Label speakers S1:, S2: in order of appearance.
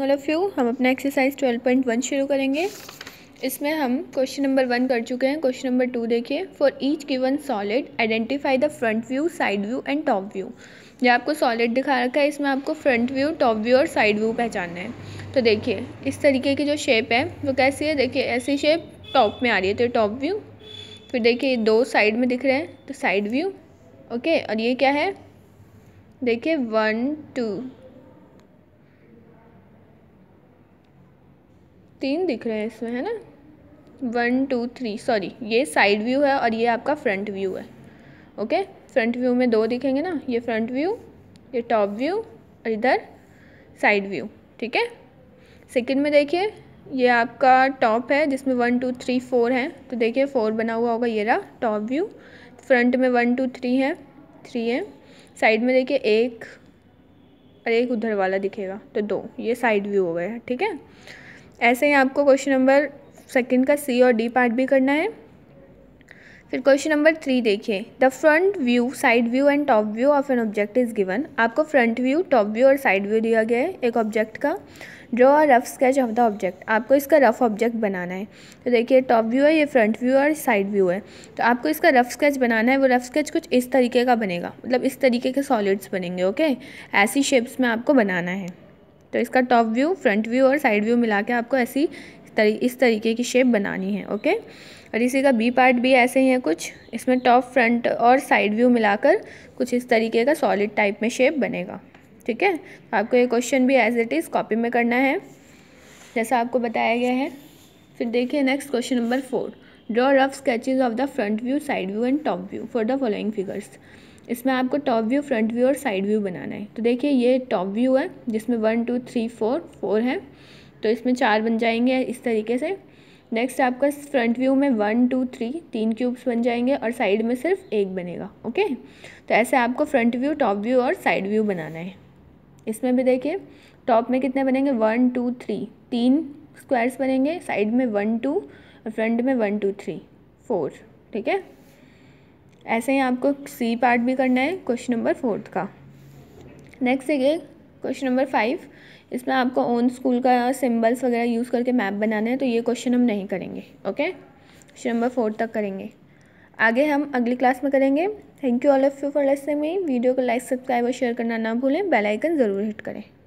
S1: all of you हम अपना exercise 12.1 शुरू करेंगे इसमें हम क्वेश्चन नंबर वन कर चुके हैं क्वेश्चन नंबर टू देखिए for each given solid identify the front view side view and top view जो आपको सॉलिड दिखा रखा है इसमें आपको फ्रंट व्यू टॉप व्यू और साइड व्यू पहचानना है तो देखिए इस तरीके की जो शेप है वो कैसी है देखिए ऐसी शेप टॉप में आ रही है तो टॉप व्यू फिर देखिए दो साइड में दिख रहे हैं तो साइड व्यू ओके और ये क्या है देखिए वन टू तीन दिख रहे हैं इसमें है ना वन टू थ्री सॉरी ये साइड व्यू है और ये आपका फ्रंट व्यू है ओके फ्रंट व्यू में दो दिखेंगे ना ये फ्रंट व्यू ये टॉप व्यू और इधर साइड व्यू ठीक है सेकंड में देखिए ये आपका टॉप है जिसमें वन टू थ्री फोर है तो देखिए फोर बना हुआ होगा ये रहा टॉप व्यू फ्रंट में वन टू थ्री है थ्री है साइड में देखिए एक और एक उधर वाला दिखेगा तो दो ये साइड व्यू हो गया ठीक है ऐसे ही आपको क्वेश्चन नंबर सेकंड का सी और डी पार्ट भी करना है फिर क्वेश्चन नंबर थ्री देखिए the front view side view and top view of an object is given आपको फ्रंट व्यू टॉप व्यू और साइड व्यू दिया गया है एक ऑब्जेक्ट का draw a rough sketch of the object आपको इसका रफ ऑब्जेक्ट बनाना है तो देखिए टॉप व्यू है ये फ्रंट व्यू और साइड व्यू है तो आपको इसका रफ स्केच बनाना है वो रफ स्केच कुछ इस तरीके का बनेगा मतलब इस तरीके के सॉलिड्स बनेंगे ओके ऐसी शेप्स में आपको बनाना है तो इसका टॉप व्यू फ्रंट व्यू और साइड व्यू मिला के आपको ऐसी तरी, इस तरीके की शेप बनानी है ओके और इसी का बी पार्ट भी ऐसे ही है कुछ इसमें टॉप फ्रंट और साइड व्यू मिलाकर कुछ इस तरीके का सॉलिड टाइप में शेप बनेगा ठीक है तो आपको ये क्वेश्चन भी एज इट इज़ कॉपी में करना है जैसा आपको बताया गया है फिर देखिए next question number four draw rough sketches of the front view side view and top view for the following figures इसमें आपको टॉप व्यू फ्रंट व्यू और साइड व्यू बनाना है तो देखिए ये टॉप व्यू है जिसमें one two three four four है तो इसमें चार बन जाएंगे इस तरीके से नेक्स्ट आपका फ्रंट व्यू में वन टू थ्री तीन क्यूब्स बन जाएंगे और साइड में सिर्फ एक बनेगा ओके तो ऐसे आपको फ्रंट व्यू टॉप व्यू और साइड व्यू बनाना है इसमें भी देखिए टॉप में कितने बनेंगे वन टू थ्री तीन स्क्वायर्स बनेंगे साइड में वन टू और फ्रंट में वन टू थ्री फोर ठीक है ऐसे ही आपको सी पार्ट भी करना है क्वेश्चन नंबर फोर्थ का नेक्स्ट है क्वेश्चन नंबर फाइव इसमें आपको ओन स्कूल का सिंबल्स वगैरह यूज़ करके मैप बनाना है तो ये क्वेश्चन हम नहीं करेंगे ओके क्वेश्चन नंबर फोर्थ तक करेंगे आगे हम अगली क्लास में करेंगे thank you all of you for lesson me video को लाइक सब्सक्राइब और शेयर करना ना भूलें बेल आइकन ज़रूर हिट करें